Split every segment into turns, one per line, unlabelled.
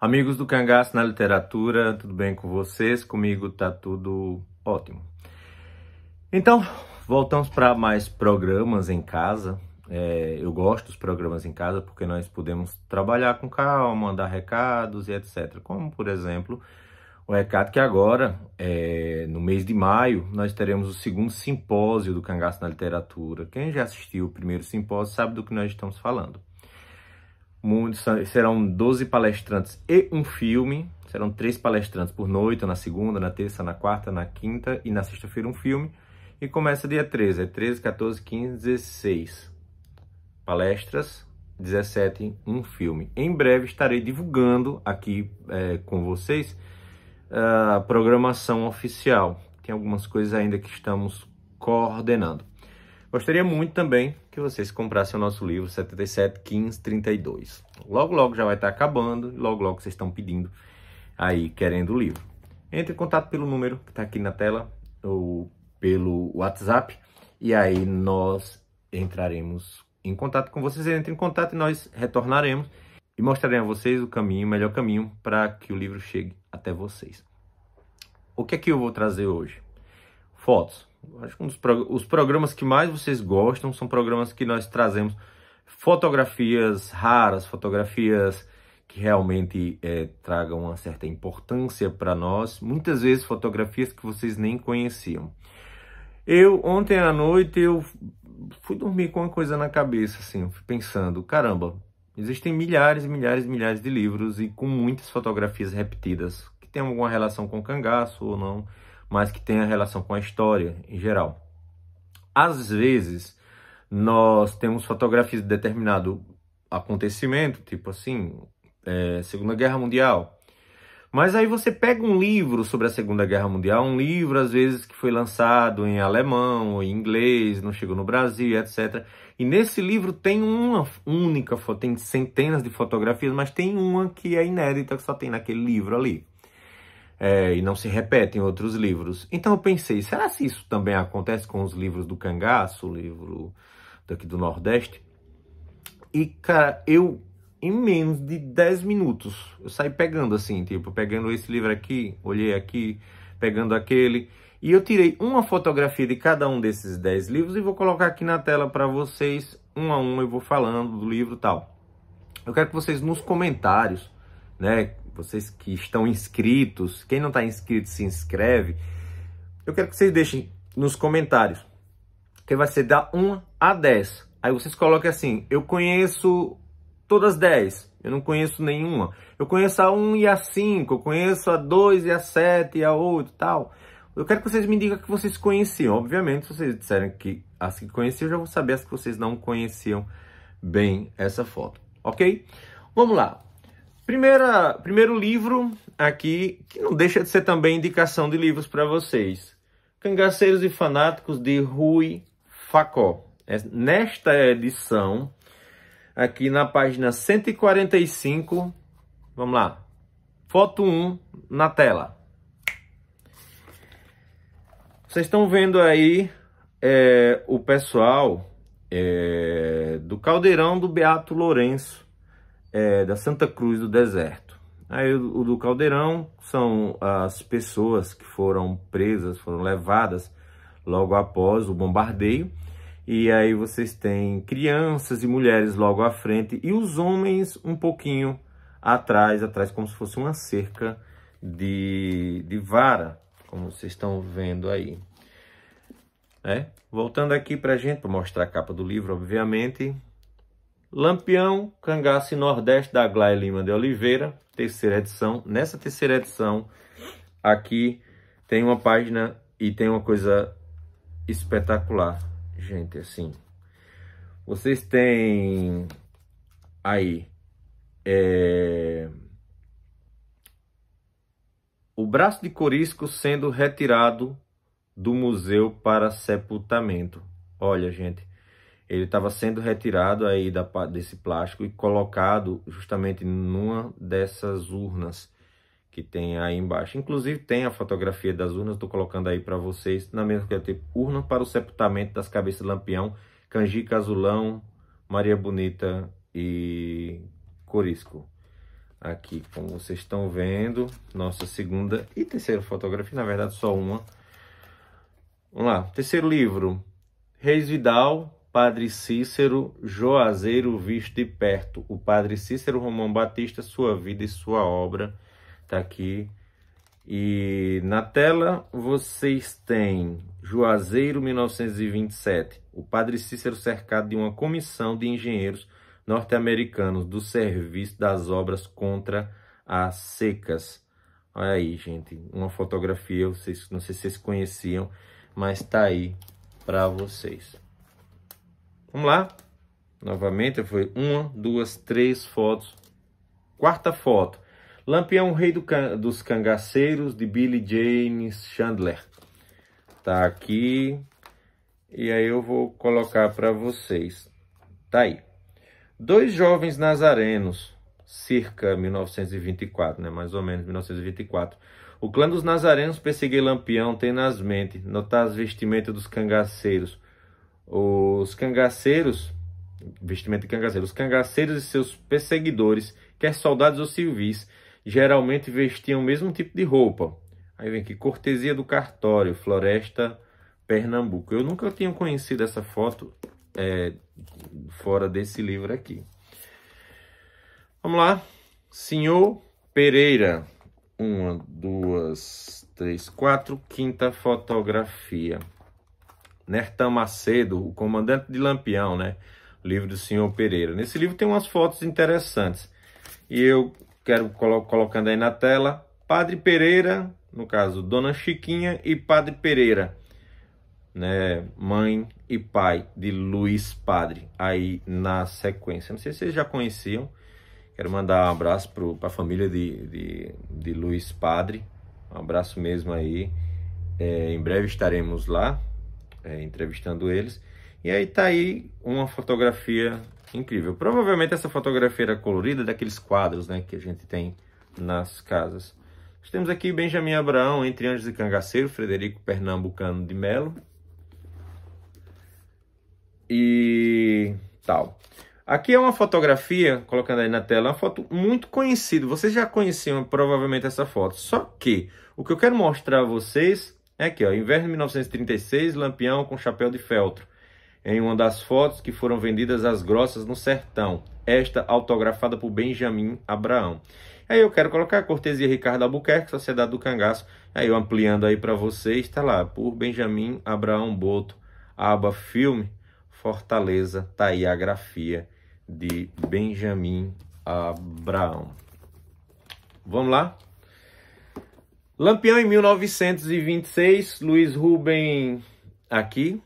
Amigos do Cangaço na Literatura, tudo bem com vocês? Comigo tá tudo ótimo. Então, voltamos para mais programas em casa. É, eu gosto dos programas em casa porque nós podemos trabalhar com calma, dar recados e etc. Como, por exemplo, o recado que agora, é, no mês de maio, nós teremos o segundo simpósio do Cangaço na Literatura. Quem já assistiu o primeiro simpósio sabe do que nós estamos falando serão 12 palestrantes e um filme. Serão três palestrantes por noite, na segunda, na terça, na quarta, na quinta e na sexta-feira um filme. E começa dia 13, é 13, 14, 15, 16 palestras, 17 um filme. Em breve estarei divulgando aqui é, com vocês a programação oficial. Tem algumas coisas ainda que estamos coordenando. Gostaria muito também que vocês comprassem o nosso livro 77 15 32. Logo logo já vai estar acabando, logo logo vocês estão pedindo aí querendo o livro. Entre em contato pelo número que está aqui na tela ou pelo WhatsApp e aí nós entraremos em contato com vocês, entre em contato e nós retornaremos e mostraremos a vocês o caminho, o melhor caminho para que o livro chegue até vocês. O que é que eu vou trazer hoje? Fotos acho que um dos prog os programas que mais vocês gostam são programas que nós trazemos fotografias raras, fotografias que realmente é, tragam uma certa importância para nós, muitas vezes fotografias que vocês nem conheciam. Eu, ontem à noite, eu fui dormir com uma coisa na cabeça, assim, pensando, caramba, existem milhares e milhares e milhares de livros e com muitas fotografias repetidas, que tem alguma relação com cangaço ou não, mas que tenha relação com a história em geral. Às vezes, nós temos fotografias de determinado acontecimento, tipo assim, é, Segunda Guerra Mundial. Mas aí você pega um livro sobre a Segunda Guerra Mundial, um livro às vezes que foi lançado em alemão, em inglês, não chegou no Brasil, etc. E nesse livro tem uma única foto, tem centenas de fotografias, mas tem uma que é inédita, que só tem naquele livro ali é, e não se repete em outros livros. Então eu pensei, será se isso também acontece com os livros do Cangaço, o livro daqui do Nordeste? E, cara, eu, em menos de 10 minutos, eu saí pegando assim, tipo, pegando esse livro aqui, olhei aqui, pegando aquele. E eu tirei uma fotografia de cada um desses 10 livros e vou colocar aqui na tela para vocês, um a um, eu vou falando do livro e tal. Eu quero que vocês nos comentários, né, vocês que estão inscritos, quem não está inscrito se inscreve. Eu quero que vocês deixem nos comentários, que vai ser da 1 a 10. Aí vocês coloquem assim, eu conheço todas 10, eu não conheço nenhuma. Eu conheço a 1 e a 5, eu conheço a 2 e a 7 e a 8 e tal. Eu quero que vocês me digam que vocês conheciam. Obviamente, se vocês disserem que as que conheciam, eu já vou saber as que vocês não conheciam bem essa foto, ok? Vamos lá. Primeira, primeiro livro aqui, que não deixa de ser também indicação de livros para vocês. Cangaceiros e Fanáticos, de Rui Facó. É nesta edição, aqui na página 145, vamos lá, foto 1 na tela. Vocês estão vendo aí é, o pessoal é, do Caldeirão do Beato Lourenço é, da Santa Cruz do Deserto. Aí o, o do Caldeirão são as pessoas que foram presas, foram levadas logo após o bombardeio. E aí vocês têm crianças e mulheres logo à frente e os homens um pouquinho atrás, atrás como se fosse uma cerca de, de vara, como vocês estão vendo aí. É? Voltando aqui para a gente, para mostrar a capa do livro, obviamente, Lampião, Cangaço e Nordeste da Glaia Lima de Oliveira, terceira edição. Nessa terceira edição, aqui tem uma página e tem uma coisa espetacular, gente, assim. Vocês têm aí é, o braço de corisco sendo retirado do museu para sepultamento. Olha, gente, ele estava sendo retirado aí da, desse plástico e colocado justamente numa dessas urnas que tem aí embaixo. Inclusive tem a fotografia das urnas, estou colocando aí para vocês, na mesma que eu tenho urna para o sepultamento das cabeças de Lampião, Canjica Azulão, Maria Bonita e Corisco. Aqui, como vocês estão vendo, nossa segunda e terceira fotografia, na verdade só uma. Vamos lá, terceiro livro, Reis Vidal, Padre Cícero, Juazeiro visto de perto. O Padre Cícero Romão Batista, sua vida e sua obra, está aqui. E na tela vocês têm Juazeiro 1927, o Padre Cícero cercado de uma comissão de engenheiros norte-americanos do serviço das obras contra as secas. Olha aí, gente, uma fotografia, vocês, não sei se vocês conheciam, mas está aí para vocês. Vamos lá. Novamente, foi uma, duas, três fotos. Quarta foto. Lampião Rei do can dos Cangaceiros, de Billy James Chandler. Tá aqui. E aí eu vou colocar para vocês. Tá aí. Dois jovens nazarenos, circa 1924, né? mais ou menos 1924. O clã dos nazarenos perseguiu Lampião tenazmente, notar as vestimentas dos cangaceiros os cangaceiros, vestimento de cangaceiro os cangaceiros e seus perseguidores, quer é soldados ou civis, geralmente vestiam o mesmo tipo de roupa. Aí vem aqui, cortesia do cartório, floresta, Pernambuco. Eu nunca tinha conhecido essa foto é, fora desse livro aqui. Vamos lá. Senhor Pereira. Uma, duas, três, quatro. Quinta fotografia. Nertan Macedo, O Comandante de Lampião, né? O livro do senhor Pereira. Nesse livro tem umas fotos interessantes. E eu quero colo colocando aí na tela Padre Pereira, no caso Dona Chiquinha e Padre Pereira, né? Mãe e pai de Luiz Padre, aí na sequência. Não sei se vocês já conheciam. Quero mandar um abraço para a família de, de, de Luiz Padre. Um abraço mesmo aí. É, em breve estaremos lá é, entrevistando eles. E aí tá aí uma fotografia incrível. Provavelmente essa fotografia era colorida daqueles quadros né, que a gente tem nas casas. Nós temos aqui Benjamin Abraão, Entre Anjos e Cangaceiro, Frederico Pernambucano de Melo. E tal. Aqui é uma fotografia, colocando aí na tela, uma foto muito conhecida. Vocês já conheciam provavelmente essa foto. Só que o que eu quero mostrar a vocês é aqui, ó, inverno de 1936, Lampião com chapéu de feltro. Em uma das fotos que foram vendidas às grossas no sertão. Esta autografada por Benjamin Abraão. Aí eu quero colocar a cortesia Ricardo Albuquerque, Sociedade do Cangaço. Aí eu ampliando aí para vocês, está lá, por Benjamin Abraão Boto, aba filme, Fortaleza, tá aí a grafia de Benjamin Abraão. Vamos lá? Lampião em 1926, Luiz Rubem aqui,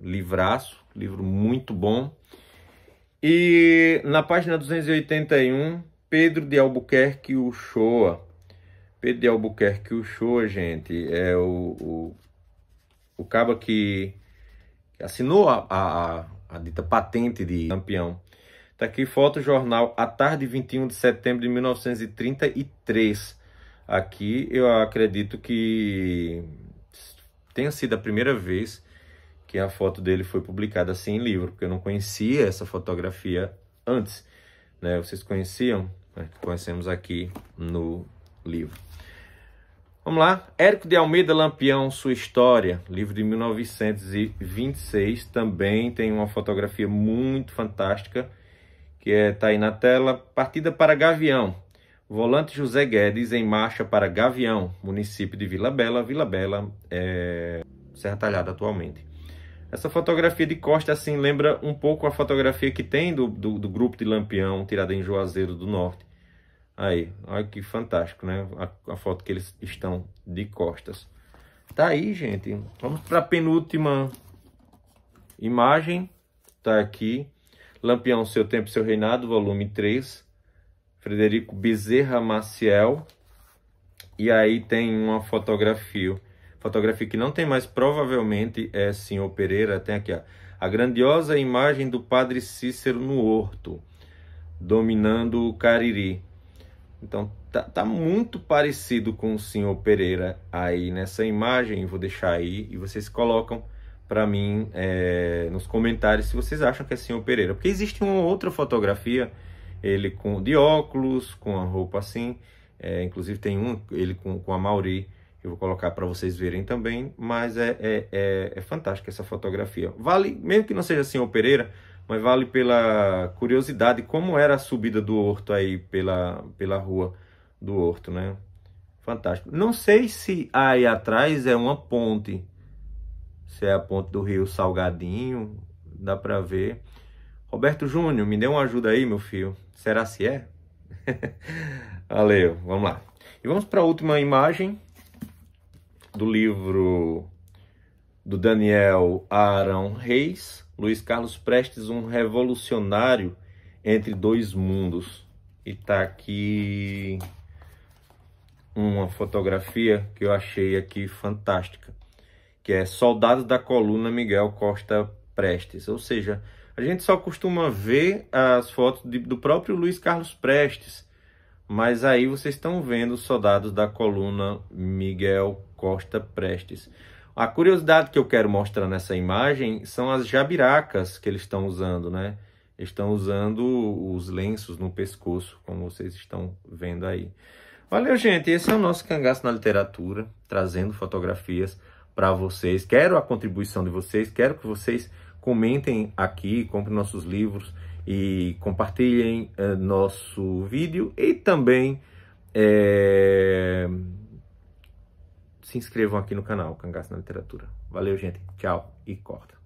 livraço, livro muito bom. E na página 281, Pedro de Albuquerque Uchoa. Pedro de Albuquerque Uchoa, gente, é o, o, o cabo que assinou a, a, a dita patente de Lampião. Tá aqui foto jornal A Tarde 21 de setembro de 1933. Aqui eu acredito que tenha sido a primeira vez que a foto dele foi publicada assim em livro, porque eu não conhecia essa fotografia antes. Né? Vocês conheciam? É, conhecemos aqui no livro. Vamos lá. Érico de Almeida Lampião, Sua História, livro de 1926. Também tem uma fotografia muito fantástica, que está é, tá aí na tela. Partida para Gavião. Volante José Guedes em marcha para Gavião, município de Vila Bela, Vila Bela, é, Serra Talhada atualmente. Essa fotografia de Costa assim lembra um pouco a fotografia que tem do, do, do grupo de Lampião tirada em Juazeiro do Norte. Aí, olha que fantástico, né? A, a foto que eles estão de costas. Tá aí, gente. Vamos para a penúltima imagem. Tá aqui. Lampião, seu tempo, seu reinado, volume 3. Frederico Bezerra Maciel. E aí tem uma fotografia, fotografia que não tem mais, provavelmente é senhor Pereira, tem aqui ó, a grandiosa imagem do Padre Cícero no horto, dominando o Cariri. Então tá, tá muito parecido com o senhor Pereira aí nessa imagem, vou deixar aí e vocês colocam para mim é, nos comentários se vocês acham que é senhor Pereira, porque existe uma outra fotografia ele com de óculos, com a roupa assim, é, inclusive tem um, ele com, com a Mauri, eu vou colocar para vocês verem também, mas é, é, é, é fantástica essa fotografia. Vale, mesmo que não seja assim o Pereira, mas vale pela curiosidade como era a subida do Horto aí pela, pela rua do Horto, né? Fantástico. Não sei se aí atrás é uma ponte, se é a ponte do Rio Salgadinho, dá para ver. Roberto Júnior, me dê uma ajuda aí, meu filho. Será se é? Valeu, vamos lá. E vamos para a última imagem do livro do Daniel Arão Reis, Luiz Carlos Prestes, um revolucionário entre dois mundos. E tá aqui uma fotografia que eu achei aqui fantástica, que é Soldados da Coluna Miguel Costa Prestes, ou seja, a gente só costuma ver as fotos de, do próprio Luiz Carlos Prestes, mas aí vocês estão vendo os soldados da coluna Miguel Costa Prestes. A curiosidade que eu quero mostrar nessa imagem são as jabiracas que eles estão usando, né? estão usando os lenços no pescoço, como vocês estão vendo aí. Valeu, gente. Esse é o nosso cangaço na literatura, trazendo fotografias para vocês. Quero a contribuição de vocês, quero que vocês comentem aqui, comprem nossos livros e compartilhem é, nosso vídeo e também é, se inscrevam aqui no canal Cangaço na Literatura. Valeu, gente. Tchau e corta.